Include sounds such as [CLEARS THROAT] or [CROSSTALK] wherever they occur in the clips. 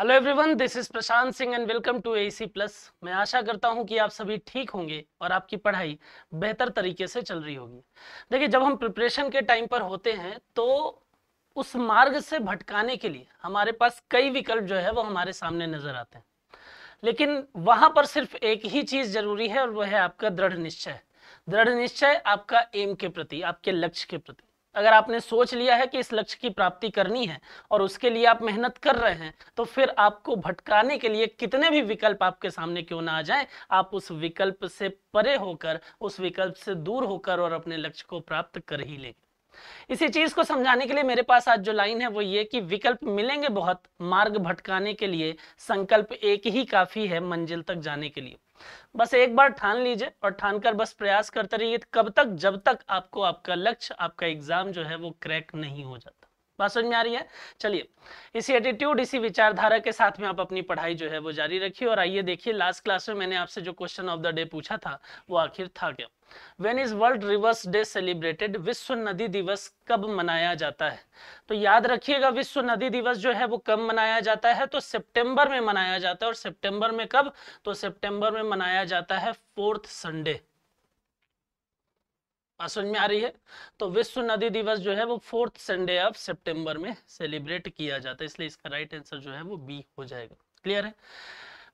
Hello everyone this is Prashant Singh and welcome to AC plus मैं आशा करता हूं कि आप सभी ठीक होंगे और आपकी पढ़ाई बेहतर तरीके से चल रही होगी देखिए जब हम प्रिपरेशन के टाइम पर होते हैं तो उस मार्ग से भटकाने के लिए हमारे पास कई विकल्प जो है वो हमारे सामने नजर आते हैं लेकिन वहां पर सिर्फ एक ही चीज जरूरी है और वह है आपका दृढ़ निश्चय दृढ़ निश्चय आपका एम के प्रति आपके लक्ष्य के प्रति अगर आपने सोच लिया है कि इस लक्ष्य की प्राप्ति करनी है और उसके लिए आप मेहनत कर रहे हैं तो फिर आपको भटकाने के लिए कितने भी विकल्प आपके सामने क्यों ना आ जाए आप उस विकल्प से परे होकर उस विकल्प से दूर होकर और अपने लक्ष्य को प्राप्त कर ही लें इसी चीज को समझाने के लिए मेरे पास आज जो लाइन है वो ये कि विकल्प मिलेंगे बहुत मार्ग भटकाने के लिए संकल्प एक ही काफी है मंजिल तक जाने के लिए बस एक बार ठान लीजिए और ठानकर बस प्रयास करते रहिए कब तक जब तक आपको आपका लक्ष्य आपका एग्जाम जो है वो क्रैक नहीं हो जाता बात समझ में आ रही है चलिए इसी एटीट्यूड इसी विचारधारा के साथ में आप अपनी पढ़ाई जो है वो जारी रखिए और आइए देखिए लास्ट क्लास में मैंने आपसे जो क्वेश्चन ऑफ द डे पूछा था वो आखिर था क्या when is world rivers day celebrated विश्व नदी दिवस कब मनाया जाता है तो याद रखिएगा विश्व नदी दिवस जो है वो कब मनाया जाता है तो सितंबर में मनाया जाता है और सितंबर में कब तो सितंबर में मनाया जाता है फोर्थ संडे बात समझ में आ रही है तो विश्व नदी दिवस जो है वो फोर्थ संडे ऑफ सितंबर में सेलिब्रेट किया जाता है इसलिए इसका राइट आंसर जो है वो बी हो जाएगा क्लियर है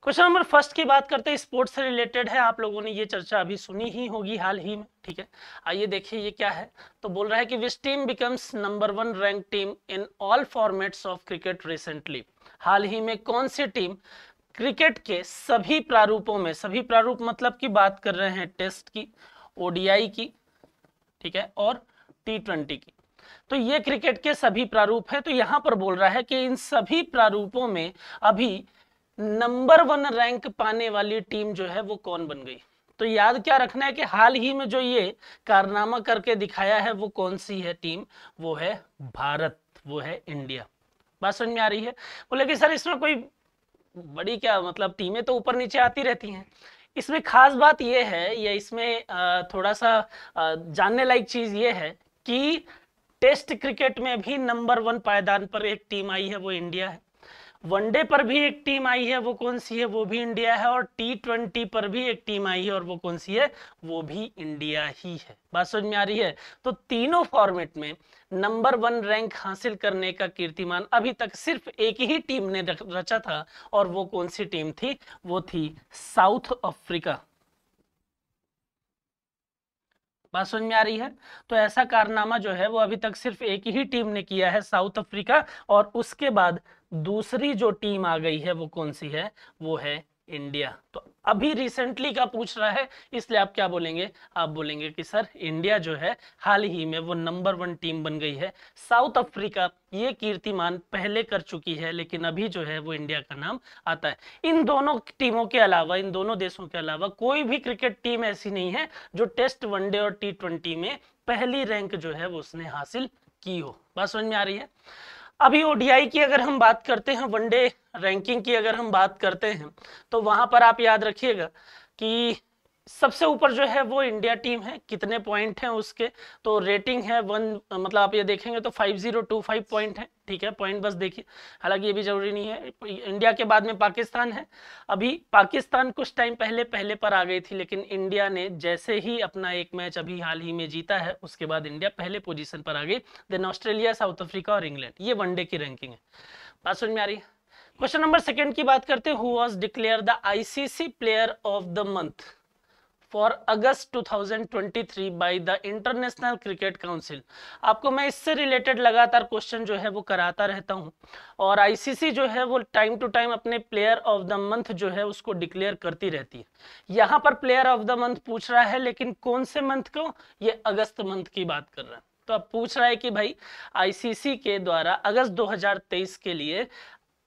क्वेश्चन नंबर फर्स्ट की बात करते हैं स्पोर्ट्स से रिलेटेड है आप लोगों ने ये चर्चा अभी सुनी ही होगी हाल ही में ठीक है आइए देखिए ये क्या है तो बोल रहा है कि which team becomes number one rank team in all formats of cricket recently हाल ही में कौन सी टीम क्रिकेट के सभी प्रारूपों में सभी प्रारूप मतलब की बात कर रहे हैं टेस्ट की ओडीआई की ठीक है और टी ट्वेंटी की तो ये क्रिकेट के सभी प्रारूप है तो यहां पर बोल रहा है कि इन सभी प्रारूपों में अभी नंबर वन रैंक पाने वाली टीम जो है वो कौन बन गई तो याद क्या रखना है कि हाल ही में जो ये कारनामा करके दिखाया है वो कौन सी है टीम वो है भारत वो है इंडिया बात समझ में आ रही है बोले कि सर इसमें कोई बड़ी क्या मतलब टीमें तो ऊपर नीचे आती रहती हैं इसमें खास बात यह है या इसमें थोड़ा सा जानने लायक चीज ये है कि टेस्ट क्रिकेट में भी नंबर वन पायदान पर एक टीम आई है वो इंडिया है वनडे पर भी एक टीम आई है वो कौन सी है वो भी इंडिया है और टी ट्वेंटी पर भी एक टीम आई है और वो कौन सी है वो भी इंडिया ही है बात समझ में आ रही है तो तीनों फॉर्मेट में नंबर वन रैंक हासिल करने का कीर्तिमान अभी तक सिर्फ एक ही टीम ने रचा था और वो कौन सी टीम थी वो थी साउथ अफ्रीका बात समझ में आ रही है तो ऐसा कारनामा जो है वो अभी तक सिर्फ एक ही टीम ने किया है साउथ अफ्रीका और उसके बाद दूसरी जो टीम आ गई है वो कौन सी है वो है इंडिया तो अभी रिसेंटली का पूछ रहा है इसलिए आप क्या बोलेंगे आप बोलेंगे कि सर इंडिया जो है हाल ही में वो नंबर वन टीम बन गई है साउथ अफ्रीका ये कीर्तिमान पहले कर चुकी है लेकिन अभी जो है वो इंडिया का नाम आता है इन दोनों टीमों के अलावा इन दोनों देशों के अलावा कोई भी क्रिकेट टीम ऐसी नहीं है जो टेस्ट वनडे और टी में पहली रैंक जो है वो उसने हासिल की हो बात समझ में आ रही है अभी ओडीआई की अगर हम बात करते हैं वनडे रैंकिंग की अगर हम बात करते हैं तो वहां पर आप याद रखिएगा कि सबसे ऊपर जो है वो इंडिया टीम है कितने पॉइंट हैं उसके तो रेटिंग है वन मतलब आप ये देखेंगे तो 5025 पॉइंट है ठीक है पॉइंट बस देखिए हालांकि ये भी जरूरी नहीं है इंडिया के बाद में पाकिस्तान है अभी पाकिस्तान कुछ टाइम पहले पहले पर आ गई थी लेकिन इंडिया ने जैसे ही अपना एक मैच अभी हाल ही में जीता है उसके बाद इंडिया पहले पोजिशन पर आ गई देन ऑस्ट्रेलिया साउथ अफ्रीका और इंग्लैंड ये वनडे की रैंकिंग है बात सुन में आ रही है क्वेश्चन नंबर सेकेंड की बात करते हैं who was declared the ICC player of the month for अगस्त 2023 by the International Cricket Council आपको मैं इससे रिलेटेड लगातार क्वेश्चन जो है वो कराता रहता हूं और आईसीसी जो है वो टाइम टू टाइम अपने प्लेयर ऑफ द मंथ जो है उसको डिक्लेयर करती रहती है यहाँ पर प्लेयर ऑफ द मंथ पूछ रहा है लेकिन कौन से मंथ को ये अगस्त मंथ की बात कर रहा है तो अब पूछ रहा है कि भाई आईसीसी के द्वारा अगस्त 2023 के लिए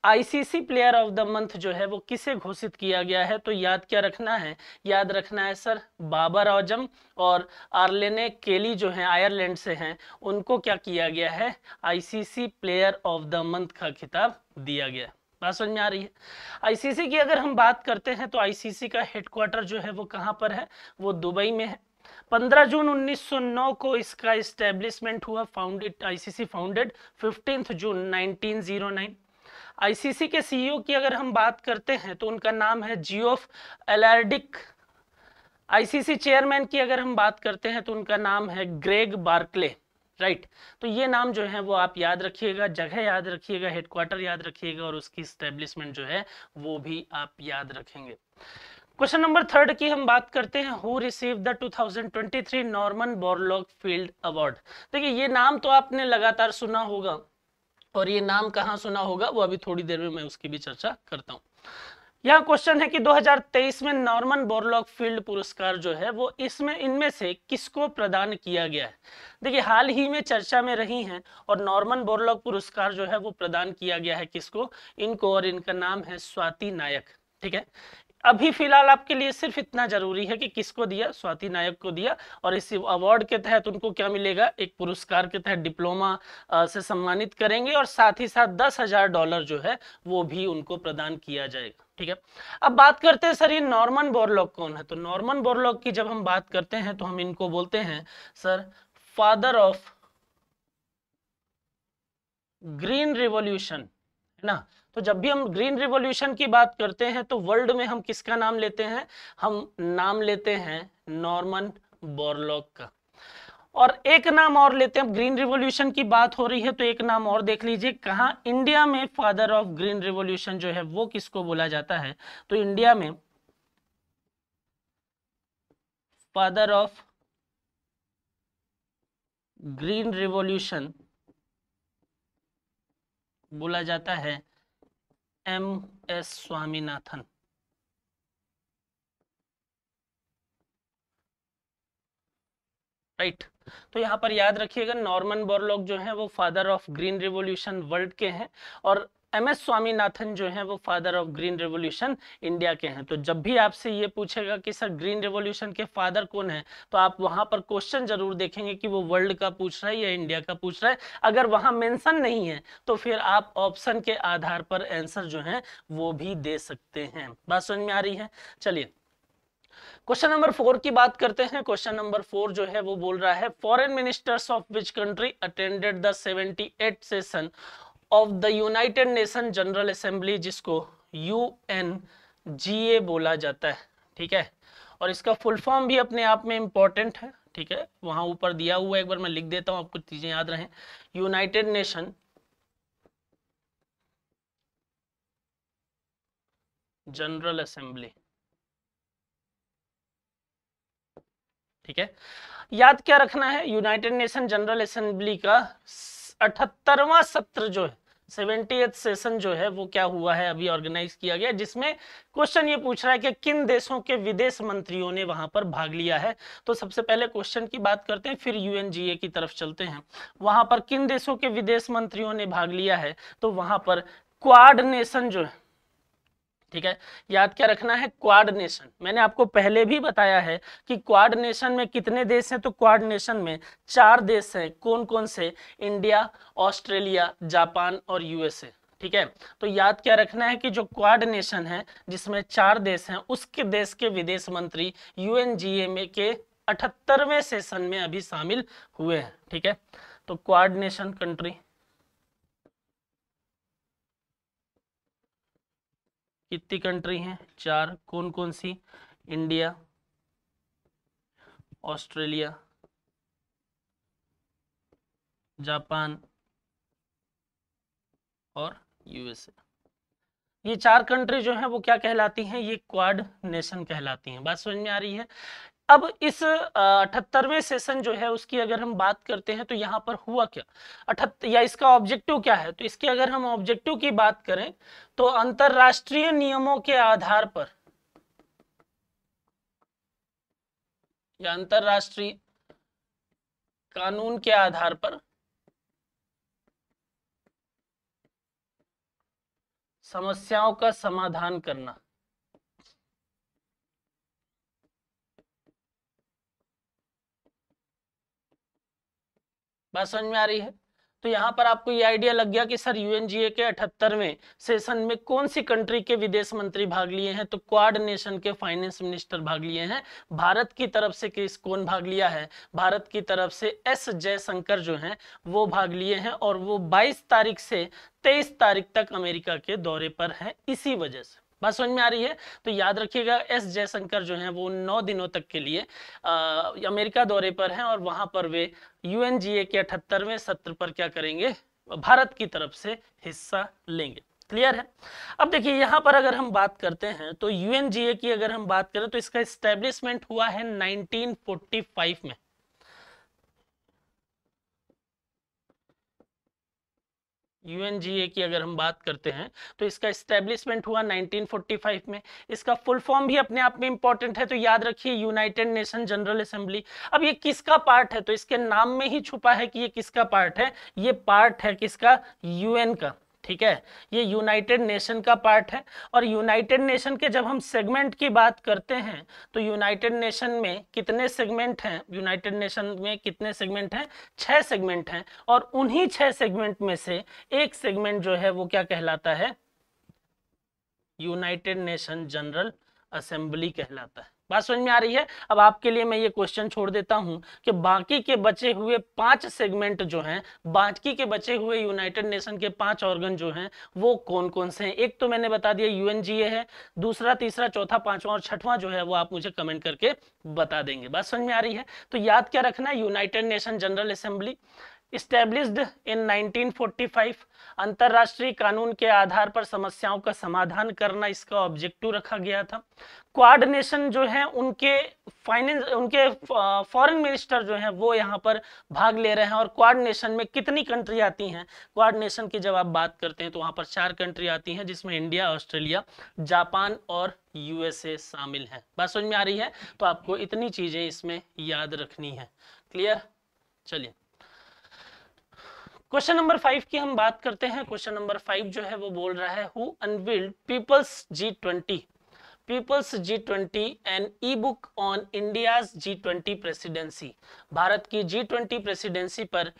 ICC player of the month जो है वो किसे घोषित किया गया है तो याद क्या रखना है याद रखना है सर बाबर आजम और आर्लेने केली जो है आयरलैंड से हैं उनको क्या किया गया है ICC player of the month का खिताब दिया गया बात समझ में आ रही है आईसीसी की अगर हम बात करते हैं तो आईसीसी का हेडक्वार्टर जो है वो कहाँ पर है वो दुबई में है 15 जून 1909 को इसका इस्टेब्लिशमेंट हुआ फाउंडेड आईसीसी फाउंडेड 15 जून 1909 आईसीसी के सीईओ e की अगर हम बात करते हैं तो उनका नाम है जियोफ एलर्डिक आईसीसी चेयरमैन की अगर हम बात करते हैं तो उनका नाम है ग्रेग बार्कले राइट right. तो ये नाम जो है वो आप याद रखिएगा जगह याद रखिएगा हेडक्वार्टर याद रखिएगा और उसकी स्टेब्लिशमेंट जो है वो भी आप याद रखेंगे क्वेश्चन नंबर थर्ड की हम बात करते हैं who receive the 2023 Norman Borlaug field award देखिए ये नाम तो आपने लगातार सुना होगा और ये नाम कहाँ सुना होगा वो अभी थोड़ी देर में मैं उसकी भी चर्चा करता हूँ यह क्वेश्चन है कि 2023 में नॉर्मन बोरलॉग फील्ड पुरस्कार जो है वो इसमें इनमें से किसको प्रदान किया गया है देखिए हाल ही में चर्चा में रही हैं और नॉर्मन बोरलॉग पुरस्कार जो है वो प्रदान किया गया है किसको इनको और इनका नाम है स्वाति नायक ठीक है अभी फिलहाल आपके लिए सिर्फ इतना जरूरी है कि किसको दिया स्वाति नायक को दिया और इस अवार्ड के तहत उनको क्या मिलेगा एक पुरस्कार के तहत डिप्लोमा से सम्मानित करेंगे और साथ ही साथ दस हजार डॉलर जो है वो भी उनको प्रदान किया जाएगा ठीक है अब बात करते हैं सर ये नॉर्मन बोरलॉक कौन है तो नॉर्मन बोरलॉक की जब हम बात करते हैं तो हम इनको बोलते हैं sir father of green revolution है ना तो जब भी हम ग्रीन रिवॉल्यूशन की बात करते हैं तो वर्ल्ड में हम किसका नाम लेते हैं हम नाम लेते हैं नॉर्मन बोरलॉक का और एक नाम और लेते हैं ग्रीन रिवॉल्यूशन की बात हो रही है तो एक नाम और देख लीजिए कहा इंडिया में फादर ऑफ ग्रीन रिवॉल्यूशन जो है वो किसको बोला जाता है तो इंडिया में फादर ऑफ ग्रीन रिवॉल्यूशन बोला जाता है M S Swaminathan right right. तो यहाँ पर याद रखिएगा नॉर्मन बोरलॉग जो है वो father of green revolution world के हैं और एम एस स्वामीनाथन जो हैं वो father of green revolution India के हैं तो जब भी आपसे ये पूछेगा कि सर ग्रीन रेवोल्यूशन के फादर कौन है तो आप वहां पर क्वेश्चन जरूर देखेंगे कि वो वर्ल्ड का पूछ रहा है या इंडिया का पूछ रहा है अगर वहां मेंशन नहीं है तो फिर आप ऑप्शन के आधार पर आंसर जो है वो भी दे सकते हैं बात समझ में आ रही है चलिए क्वेश्चन नंबर फोर की बात करते हैं क्वेश्चन नंबर फोर जो है वो बोल रहा है foreign ministers of which country attended the seventy session of the United Nation General Assembly जिसको यू एन जी ए बोला जाता है ठीक है और इसका फुल फॉर्म भी अपने आप में इंपॉर्टेंट है ठीक है वहां ऊपर दिया हुआ है एक बार मैं लिख देता हूं आपको चीज़ें याद रहे यूनाइटेड नेशन जनरल असेंबली ठीक है याद क्या रखना है यूनाइटेड नेशन जनरल असेंबली का अठहत्तरवा सत्र जो है सेवेंटी सेशन जो है वो क्या हुआ है अभी ऑर्गेनाइज किया गया जिसमें क्वेश्चन ये पूछ रहा है कि किन देशों के विदेश मंत्रियों ने वहां पर भाग लिया है तो सबसे पहले क्वेश्चन की बात करते हैं फिर यूएनजीए की तरफ चलते हैं वहां पर किन देशों के विदेश मंत्रियों ने भाग लिया है तो वहां पर क्वाड नेशन जो है ठीक है याद क्या रखना है क्वाडनेशन मैंने आपको पहले भी बताया है कि क्वाडनेशन में कितने देश हैं तो क्वाडनेशन में चार देश हैं कौन कौन से इंडिया ऑस्ट्रेलिया जापान और यूएसए ठीक है तो याद क्या रखना है कि जो क्वाड नेशन है जिसमें चार देश हैं उसके देश के विदेश मंत्री यूएनजीए के अठहत्तरवें सेशन में अभी शामिल हुए हैं ठीक है तो क्वाड नेशन कंट्री कितनी कंट्री हैं चार कौन कौन सी इंडिया ऑस्ट्रेलिया जापान और यूएसए ये चार कंट्री जो है वो क्या कहलाती हैं ये क्वाड नेशन कहलाती हैं बात समझ में आ रही है अब इस अठहत्तरवें सेशन जो है उसकी अगर हम बात करते हैं तो यहाँ पर हुआ क्या अठहत्तर या इसका ऑब्जेक्टिव क्या है तो इसके अगर हम ऑब्जेक्टिव की बात करें तो अंतरराष्ट्रीय नियमों के आधार पर या अंतरराष्ट्रीय कानून के आधार पर समस्याओं का समाधान करना बात समझ में आ रही है तो यहाँ पर आपको ये आइडिया लग गया कि सर यूएनजीए के अठहत्तरवें सेशन में कौन सी कंट्री के विदेश मंत्री भाग लिए हैं तो क्वाड नेशन के फाइनेंस मिनिस्टर भाग लिए हैं भारत की तरफ से किस कौन भाग लिया है भारत की तरफ से एस जयशंकर जो हैं वो भाग लिए हैं और वो 22 तारीख से 23 तारीख तक अमेरिका के दौरे पर है इसी वजह से बात समझ में आ रही है तो याद रखिएगा एस जयशंकर जो हैं वो नौ दिनों तक के लिए आ, अमेरिका दौरे पर हैं और वहां पर वे यूएनजीए के अठहत्तरवें सत्र पर क्या करेंगे भारत की तरफ से हिस्सा लेंगे क्लियर है अब देखिए यहाँ पर अगर हम बात करते हैं तो यूएनजीए की अगर हम बात करें तो इसका स्टेब्लिशमेंट हुआ है 1945 में यूएनजीए की अगर हम बात करते हैं तो इसका इस्टेब्लिशमेंट हुआ 1945 में इसका फुल फॉर्म भी अपने आप में इंपॉर्टेंट है तो याद रखिए यूनाइटेड नेशन जनरल असेंबली अब ये किसका पार्ट है तो इसके नाम में ही छुपा है कि ये किसका पार्ट है ये पार्ट है किसका यूएन का ठीक है ये यूनाइटेड नेशन का पार्ट है और यूनाइटेड नेशन के जब हम सेगमेंट की बात करते हैं तो यूनाइटेड नेशन में कितने सेगमेंट हैं यूनाइटेड नेशन में कितने सेगमेंट हैं छह सेगमेंट हैं और उन्हीं छह सेगमेंट में से एक सेगमेंट जो है वो क्या कहलाता है यूनाइटेड नेशन जनरल असेंबली कहलाता है बात समझ में आ रही है अब आपके लिए मैं ये क्वेश्चन छोड़ देता हूं कि बाकी के बचे हुए पांच सेगमेंट जो हैं बाकी के बचे हुए यूनाइटेड नेशन के पांच ऑर्गन जो हैं वो कौन कौन से हैं एक तो मैंने बता दिया यूएनजीए है दूसरा तीसरा चौथा पांचवा और छठवां जो है वो आप मुझे कमेंट करके बता देंगे बात समझ में आ रही है तो याद क्या रखना है United Nation General Assembly established in 1945 अंतर्राष्ट्रीय कानून के आधार पर समस्याओं का समाधान करना इसका ऑब्जेक्टिव रखा गया था नेशन जो है उनके फाइनेंस उनके फॉरेन मिनिस्टर जो है वो यहाँ पर भाग ले रहे हैं और नेशन में कितनी कंट्री आती हैं नेशन की जब आप बात करते हैं तो वहाँ पर चार कंट्री आती हैं जिसमें इंडिया ऑस्ट्रेलिया जापान और यूएसए शामिल हैं बात समझ में आ रही है तो आपको इतनी चीज़ें इसमें याद रखनी है क्लियर चलिए क्वेश्चन नंबर फाइव की हम बात करते हैं क्वेश्चन नंबर फाइव जो है वो बोल रहा है who unveiled people's G twenty people's G twenty an e book on India G twenty presidency Bharat की जी ट्वेंटी प्रेसिडेंसी पर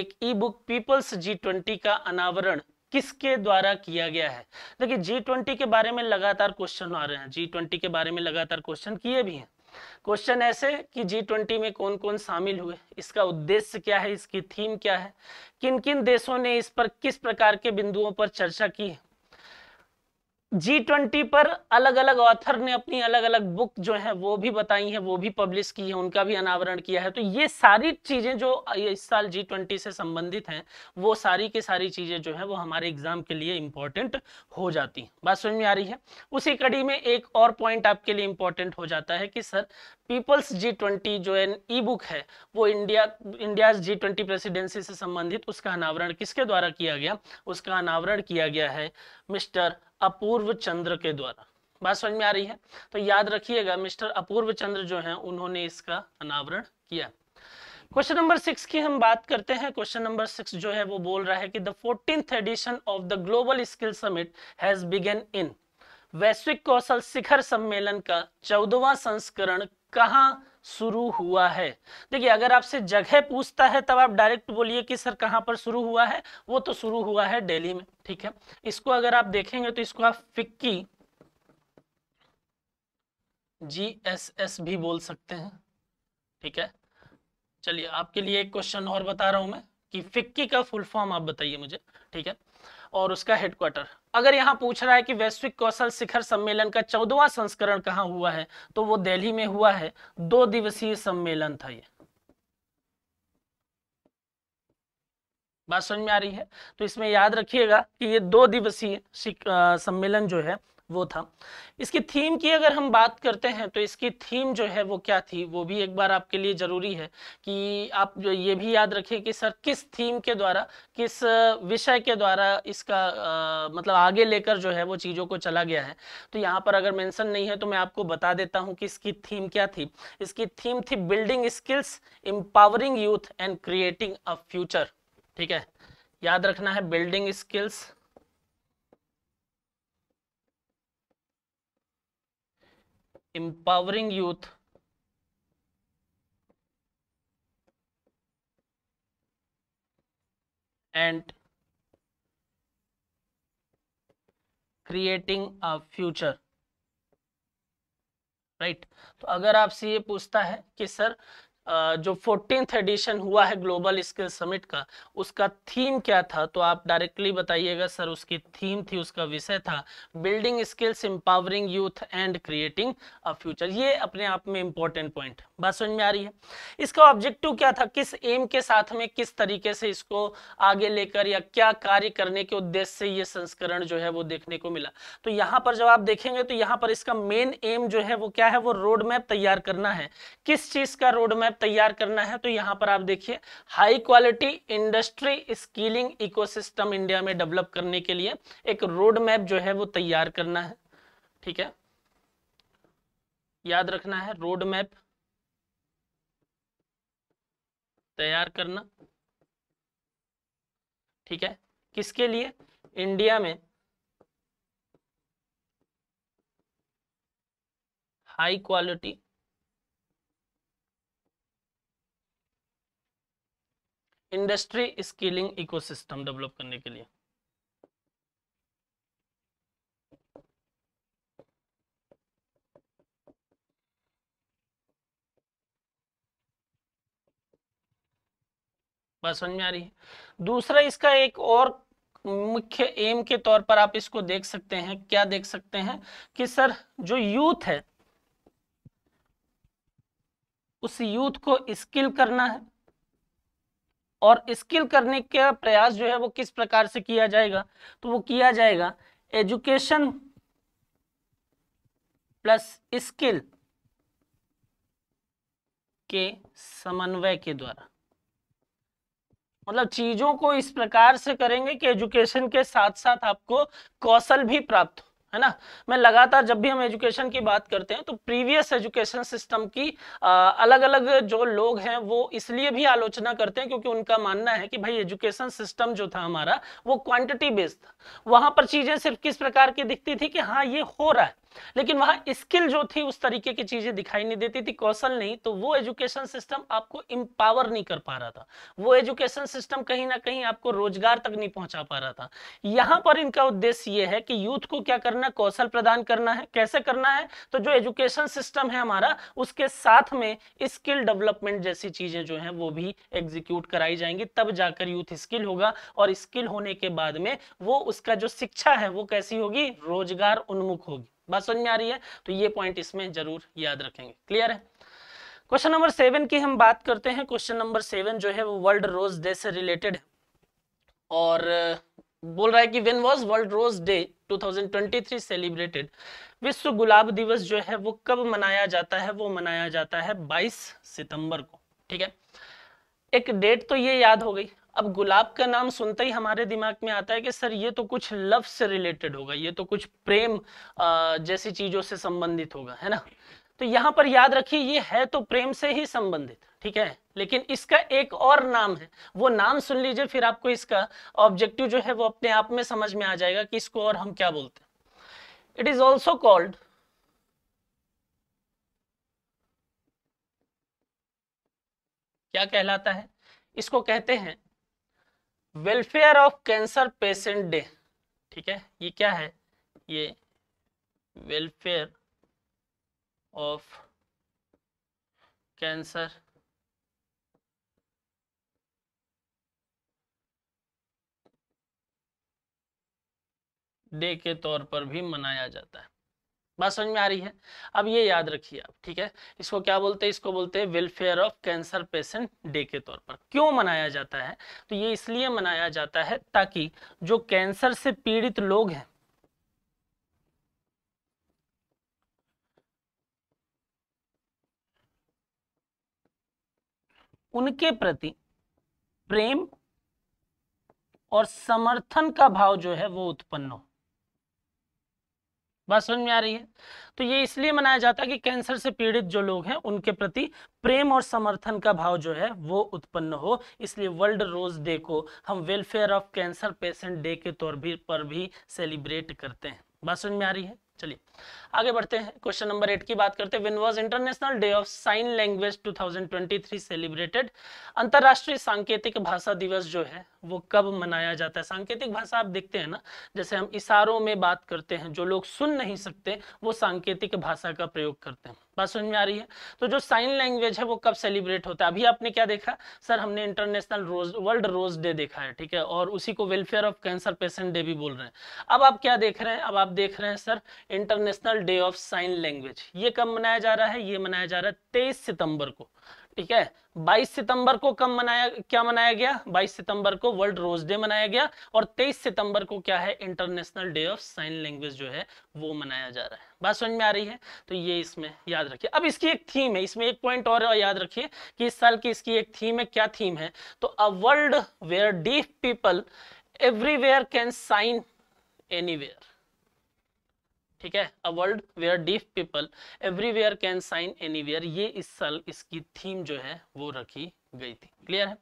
एक e book people's G twenty का अनावरण किसके द्वारा किया गया है देखिए जी ट्वेंटी के बारे में लगातार क्वेश्चन आ रहे हैं जी ट्वेंटी के बारे में लगातार क्वेश्चन किए भी हैं क्वेश्चन ऐसे कि जी ट्वेंटी में कौन कौन शामिल हुए इसका उद्देश्य क्या है इसकी थीम क्या है किन किन देशों ने इस पर किस प्रकार के बिंदुओं पर चर्चा की जी ट्वेंटी पर अलग अलग ऑथर ने अपनी अलग अलग बुक जो है वो भी बताई है वो भी पब्लिश की है उनका भी अनावरण किया है तो ये सारी चीज़ें जो इस साल जी ट्वेंटी से संबंधित हैं वो सारी की सारी चीज़ें जो है वो हमारे एग्जाम के लिए इंपॉर्टेंट हो जाती है बात समझ में आ रही है उसी कड़ी में एक और पॉइंट आपके लिए इंपॉर्टेंट हो जाता है कि सर पीपल्स जी ट्वेंटी जो एन ई बुक है वो India India G twenty presidency से संबंधित उसका अनावरण किसके द्वारा किया गया उसका अनावरण किया गया है मिस्टर अपूर्व चंद्र के द्वारा बात समझ में आ रही है तो याद रखिएगा मिस्टर अपूर्व चंद्र जो है उन्होंने इसका अनावरण किया क्वेश्चन नंबर सिक्स की हम बात करते हैं क्वेश्चन नंबर सिक्स जो है वो बोल रहा है कि the fourteenth edition of the global skill summit has begun in वैश्विक कौशल शिखर सम्मेलन का चौदवा संस्करण कहाँ शुरू हुआ है देखिए अगर आपसे जगह पूछता है तब आप डायरेक्ट बोलिए कि सर कहाँ पर शुरू हुआ है वो तो शुरू हुआ है दिल्ली में ठीक है इसको अगर आप देखेंगे तो इसको आप फिक्की जी एस एस भी बोल सकते हैं ठीक है चलिए आपके लिए एक क्वेश्चन और बता रहा हूं मैं कि फिक्की का फुल फॉर्म आप बताइए मुझे ठीक है और उसका हेडक्वार्टर अगर यहाँ पूछ रहा है कि वैश्विक कौशल शिखर सम्मेलन का चौदवा संस्करण कहाँ हुआ है तो वो दिल्ली में हुआ है दो दिवसीय सम्मेलन था ये बात समझ में आ रही है तो इसमें याद रखिएगा कि ये दो दिवसीय सम्मेलन जो है वो था इसकी थीम की अगर हम बात करते हैं तो इसकी थीम जो है वो क्या थी वो भी एक बार आपके लिए ज़रूरी है कि आप जो ये भी याद रखें कि सर किस थीम के द्वारा किस विषय के द्वारा इसका आ, मतलब आगे लेकर जो है वो चीज़ों को चला गया है तो यहाँ पर अगर मेंशन नहीं है तो मैं आपको बता देता हूँ कि इसकी थीम क्या थी इसकी थीम थी building skills empowering youth and creating a future ठीक है याद रखना है building skills empowering youth and creating a future right तो अगर आपसे ये पूछता है कि सर जो फोर्टीन एडिशन हुआ है ग्लोबल स्किल समिट का उसका थीम क्या था तो आप डायरेक्टली बताइएगा सर उसकी थीम थी उसका विषय था building skills empowering youth and creating a future ये अपने आप में इंपॉर्टेंट पॉइंट बात समझ में आ रही है इसका ऑब्जेक्टिव क्या था किस एम के साथ में किस तरीके से इसको आगे लेकर या क्या कार्य करने के उद्देश्य से ये संस्करण जो है वो देखने को मिला तो यहाँ पर जब आप देखेंगे तो यहाँ पर इसका मेन एम जो है वो क्या है वो रोड मैप तैयार करना है किस चीज का रोड मैप तैयार करना है तो यहाँ पर आप देखिए high quality industry skilling ecosystem India में डेवलप करने के लिए एक रोड मैप जो है वो तैयार करना है ठीक है याद रखना है रोड मैप तैयार करना ठीक है किसके लिए इंडिया में high quality industry skilling ecosystem develop करने के लिए बात समझ में आ रही है दूसरा इसका एक और मुख्य एम के तौर पर आप इसको देख सकते हैं क्या देख सकते हैं कि सर जो यूथ है उस यूथ को स्किल करना है और स्किल करने का प्रयास जो है वो किस प्रकार से किया जाएगा तो वो किया जाएगा एजुकेशन प्लस स्किल के समन्वय के द्वारा मतलब चीजों को इस प्रकार से करेंगे कि एजुकेशन के साथ साथ आपको कौशल भी प्राप्त हो है ना मैं लगातार जब भी हम एजुकेशन की बात करते हैं तो प्रीवियस एजुकेशन सिस्टम की आ, अलग अलग जो लोग हैं वो इसलिए भी आलोचना करते हैं क्योंकि उनका मानना है कि भाई एजुकेशन सिस्टम जो था हमारा वो क्वांटिटी बेस्ड था वहां पर चीजें सिर्फ किस प्रकार की दिखती थी कि हाँ ये हो रहा है लेकिन वहां स्किल जो थी उस तरीके की चीजें दिखाई नहीं देती थी कौशल नहीं तो वो एजुकेशन सिस्टम आपको इम्पावर नहीं कर पा रहा था वो एजुकेशन सिस्टम कहीं ना कहीं आपको रोजगार तक नहीं पहुंचा पा रहा था यहां पर इनका उद्देश्य ये है कि यूथ को क्या करना कौशल प्रदान करना है कैसे करना है तो जो एजुकेशन सिस्टम है हमारा उसके साथ में स्किल डेवलपमेंट जैसी चीजें जो है वो भी एग्जीक्यूट कराई जाएंगी तब जाकर यूथ स्किल होगा और स्किल होने के बाद में वो उसका जो शिक्षा है वो कैसी होगी रोजगार उन्मुख होगी बात समझ में आ रही है तो ये पॉइंट इसमें जरूर याद रखेंगे क्लियर है क्वेश्चन नंबर सेवन की हम बात करते हैं क्वेश्चन नंबर सेवन जो है वो वर्ल्ड रोज डे से रिलेटेड है और बोल रहा है कि when was world rose day 2023 celebrated विश्व गुलाब दिवस जो है वो कब मनाया जाता है वो मनाया जाता है 22 सितंबर को ठीक है एक डेट तो ये याद हो गई अब गुलाब का नाम सुनते ही हमारे दिमाग में आता है कि सर ये तो कुछ लव से रिलेटेड होगा ये तो कुछ प्रेम जैसी चीजों से संबंधित होगा है ना तो यहाँ पर याद रखिए ये है तो प्रेम से ही संबंधित ठीक है लेकिन इसका एक और नाम है वो नाम सुन लीजिए फिर आपको इसका ऑब्जेक्टिव जो है वो अपने आप में समझ में आ जाएगा कि इसको और हम क्या बोलते हैं इट इज ऑल्सो कॉल्ड क्या कहलाता है इसको कहते हैं welfare of cancer patient day ठीक है ये क्या है ये वेलफेयर ऑफ कैंसर डे के तौर पर भी मनाया जाता है बात समझ में आ रही है अब ये याद रखिए आप ठीक है इसको क्या बोलते हैं इसको बोलते हैं welfare of cancer patient day के तौर पर क्यों मनाया जाता है तो ये इसलिए मनाया जाता है ताकि जो कैंसर से पीड़ित लोग हैं उनके प्रति प्रेम और समर्थन का भाव जो है वो उत्पन्न हो बात समझ में आ रही है तो ये इसलिए मनाया जाता है कि कैंसर से पीड़ित जो लोग हैं उनके प्रति प्रेम और समर्थन का भाव जो है वो उत्पन्न हो इसलिए वर्ल्ड रोज डे को हम welfare of cancer patient day के तौर भी पर भी सेलिब्रेट करते हैं बात समझ में आ रही है चलिए आगे बढ़ते हैं क्वेश्चन नंबर एट की बात करते हैं was international day of sign language 2023 celebrated अंतर्राष्ट्रीय सांकेतिक भाषा दिवस जो है वो कब मनाया जाता है सांकेतिक भाषा आप देखते हैं ना जैसे हम इशारों में बात करते हैं जो लोग सुन नहीं सकते वो सांकेतिक भाषा का प्रयोग करते हैं बात समझ में आ रही है तो जो साइन लैंग्वेज है वो कब सेलिब्रेट होता है अभी आपने क्या देखा सर हमने international rose world rose day देखा है ठीक है और उसी को welfare of cancer patient day भी बोल रहे हैं अब आप क्या देख रहे हैं अब आप देख रहे हैं sir international day of sign language ये कब मनाया जा रहा है ये मनाया जा रहा है तेईस सितंबर को ठीक है 22 सितंबर को कब मनाया क्या मनाया गया 22 सितंबर को वर्ल्ड रोज डे मनाया गया और 23 सितंबर को क्या है international day of sign language जो है वो मनाया जा रहा है बात समझ में आ रही है तो ये इसमें याद रखिए अब इसकी एक थीम है इसमें एक पॉइंट और याद रखिए कि इस साल की इसकी एक थीम है क्या थीम है तो a world where deaf people everywhere can sign any ठीक है a world where deaf people everywhere can sign anywhere ये इस साल इसकी थीम जो है वो रखी गई थी क्लियर है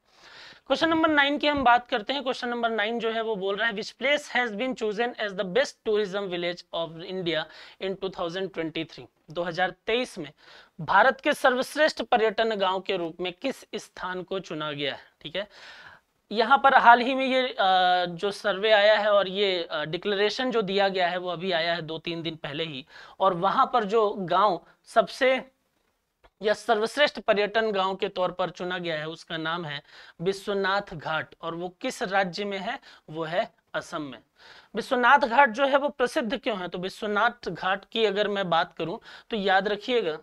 क्वेश्चन नंबर नाइन की हम बात करते हैं क्वेश्चन नंबर नाइन जो है वो बोल रहा है which place has been chosen as the best tourism village of India in 2023 2023 में भारत के सर्वश्रेष्ठ पर्यटन गांव के रूप में किस स्थान को चुना गया है ठीक है यहाँ पर हाल ही में ये जो सर्वे आया है और ये डिक्लेरेशन जो दिया गया है वो अभी आया है दो तीन दिन पहले ही और वहां पर जो गांव सबसे या सर्वश्रेष्ठ पर्यटन गांव के तौर पर चुना गया है उसका नाम है विश्वनाथ घाट और वो किस राज्य में है वो है असम में विश्वनाथ घाट जो है वो प्रसिद्ध क्यों है तो विश्वनाथ घाट की अगर मैं बात करूं तो याद रखिएगा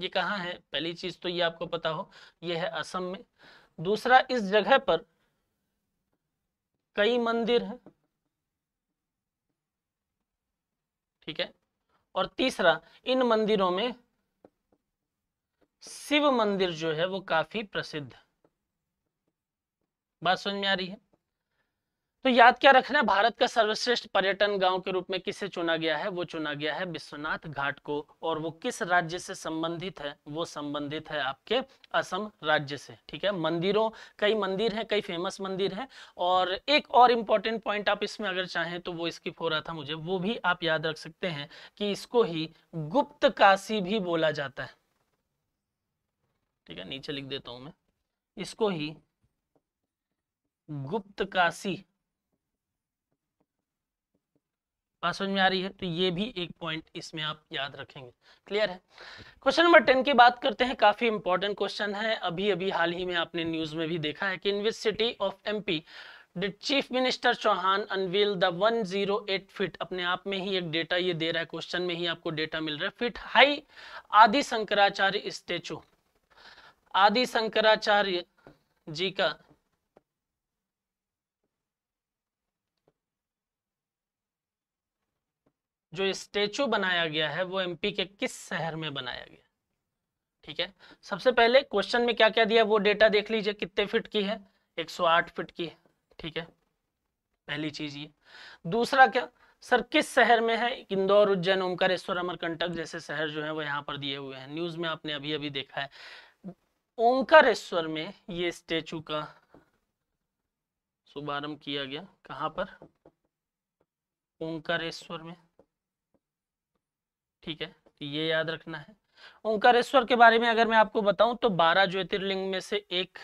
ये कहाँ है पहली चीज तो ये आपको पता हो ये है असम में दूसरा इस जगह पर कई मंदिर हैं ठीक है और तीसरा इन मंदिरों में शिव मंदिर जो है वो काफी प्रसिद्ध बात समझ में आ रही है तो याद क्या रखना है भारत का सर्वश्रेष्ठ पर्यटन गांव के रूप में किसे चुना गया है वो चुना गया है विश्वनाथ घाट को और वो किस राज्य से संबंधित है वो संबंधित है आपके असम राज्य से ठीक है मंदिरों कई मंदिर हैं कई फेमस मंदिर हैं और एक और इम्पोर्टेंट पॉइंट आप इसमें अगर चाहें तो वो स्किप हो रहा था मुझे वो भी आप याद रख सकते हैं कि इसको ही गुप्त काशी भी बोला जाता है ठीक है नीचे लिख देता हूं मैं इसको ही गुप्त काशी बात समझ में आ रही है तो ये भी एक पॉइंट इसमें आप याद रखेंगे क्लियर है क्वेश्चन नंबर टेन की बात करते हैं काफी इंपॉर्टेंट क्वेश्चन है अभी अभी हाल ही में आपने न्यूज में भी देखा है कि in which city of M chief minister Chauhan unveiled the 108 feet अपने आप में ही एक डेटा ये दे रहा है क्वेश्चन में ही आपको डेटा मिल रहा है फिट हाई आदि शंकराचार्य स्टेचू आदि शंकराचार्य जी का जो स्टेचू बनाया गया है वो एमपी के किस शहर में बनाया गया ठीक है सबसे पहले क्वेश्चन में क्या क्या दिया वो डेटा देख लीजिए कितने फिट की है 108 फिट की है ठीक है पहली चीज ये दूसरा क्या सर किस शहर में है इंदौर उज्जैन ओमकारेश्वर अमरकंटक जैसे शहर जो है वो यहाँ पर दिए हुए हैं न्यूज में आपने अभी अभी देखा है ओंकारेश्वर में ये स्टेचू का शुभारंभ किया गया कहा पर ओंकारेश्वर में ठीक है तो ये याद रखना है ओंकारेश्वर के बारे में अगर मैं आपको बताऊं तो बारह ज्योतिर्लिंग में से एक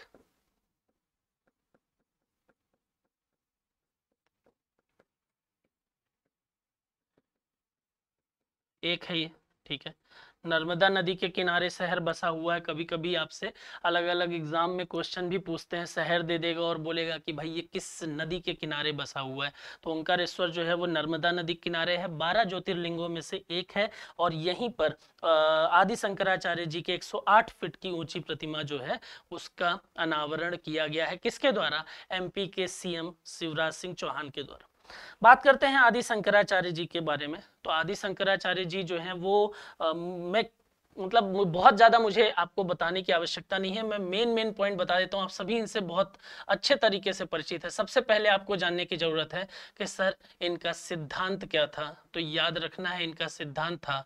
एक है ये ठीक है नर्मदा नदी के किनारे शहर बसा हुआ है कभी कभी आपसे अलग अलग एग्जाम में क्वेश्चन भी पूछते हैं शहर दे देगा और बोलेगा कि भाई ये किस नदी के किनारे बसा हुआ है तो ओंकारेश्वर जो है वो नर्मदा नदी किनारे है बारह ज्योतिर्लिंगों में से एक है और यहीं पर आदि शंकराचार्य जी के 108 फीट की ऊंची प्रतिमा जो है उसका अनावरण किया गया है किसके द्वारा एम के सीएम शिवराज सिंह चौहान के द्वारा बात करते हैं आदि शंकराचार्य जी के बारे में तो आदि शंकराचार्य जी जो हैं वो आ, मैं मतलब बहुत ज़्यादा मुझे आपको बताने की आवश्यकता नहीं है मैं मेन मेन पॉइंट बता देता हूँ आप सभी इनसे बहुत अच्छे तरीके से परिचित है सबसे पहले आपको जानने की ज़रूरत है कि सर इनका सिद्धांत क्या था तो याद रखना है इनका सिद्धांत था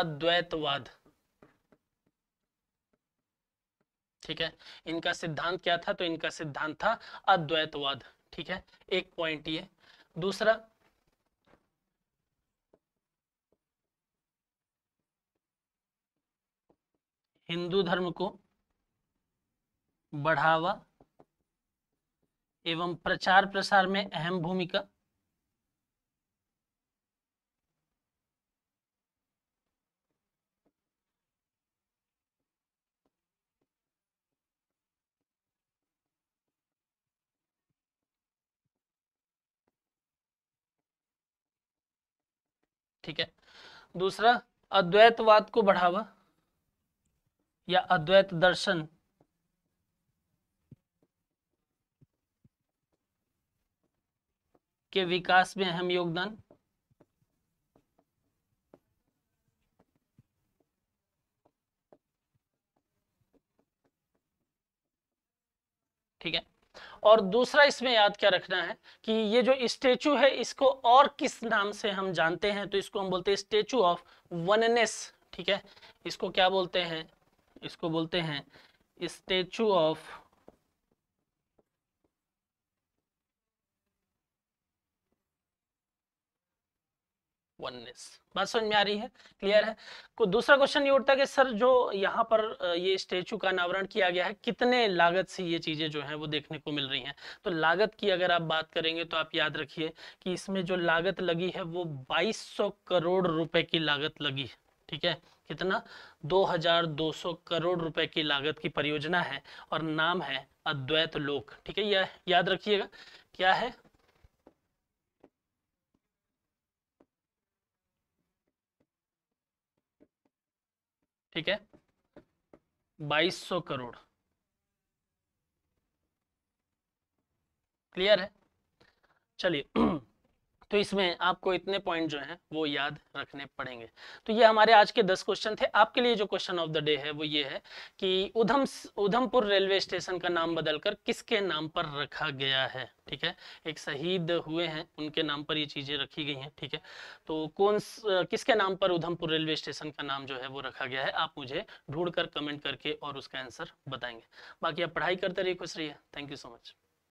अद्वैतवाद ठीक है इनका सिद्धांत क्या था तो इनका सिद्धांत था अद्वैतवाद ठीक है एक पॉइंट ये दूसरा हिंदू धर्म को बढ़ावा एवं प्रचार प्रसार में अहम भूमिका ठीक है दूसरा अद्वैतवाद को बढ़ावा या अद्वैत दर्शन के विकास में अहम योगदान ठीक है और दूसरा इसमें याद क्या रखना है कि ये जो स्टेचू है इसको और किस नाम से हम जानते हैं तो इसको हम बोलते हैं स्टेचू ऑफ वननेस ठीक है इसको क्या बोलते हैं इसको बोलते हैं स्टेचू ऑफ वननेस बात समझ में आ रही है क्लियर है को दूसरा क्वेश्चन ये उठता है कि सर जो यहाँ पर ये स्टेचू का अनावरण किया गया है कितने लागत से ये चीजें जो है वो देखने को मिल रही हैं तो लागत की अगर आप बात करेंगे तो आप याद रखिए कि इसमें जो लागत लगी है वो 2200 करोड़ रुपए की लागत लगी है ठीक है कितना 2200 करोड़ रुपए की लागत की परियोजना है और नाम है अद्वैत लोक ठीक है यह याद रखिएगा क्या है ठीक है 2200 करोड़ क्लियर है चलिए [CLEARS THROAT] तो इसमें आपको इतने पॉइंट जो हैं वो याद रखने पड़ेंगे तो ये हमारे आज के दस क्वेश्चन थे आपके लिए जो क्वेश्चन ऑफ द डे है वो ये है कि उधम उधमपुर रेलवे स्टेशन का नाम बदलकर किसके नाम पर रखा गया है ठीक है एक शहीद हुए हैं उनके नाम पर ये चीजें रखी गई हैं ठीक है तो कौन किसके नाम पर उधमपुर रेलवे स्टेशन का नाम जो है वो रखा गया है आप मुझे ढूंढ कर कमेंट करके और उसका आंसर बताएंगे बाकी आप पढ़ाई करते रहिए खुश रहिए थैंक यू सो मच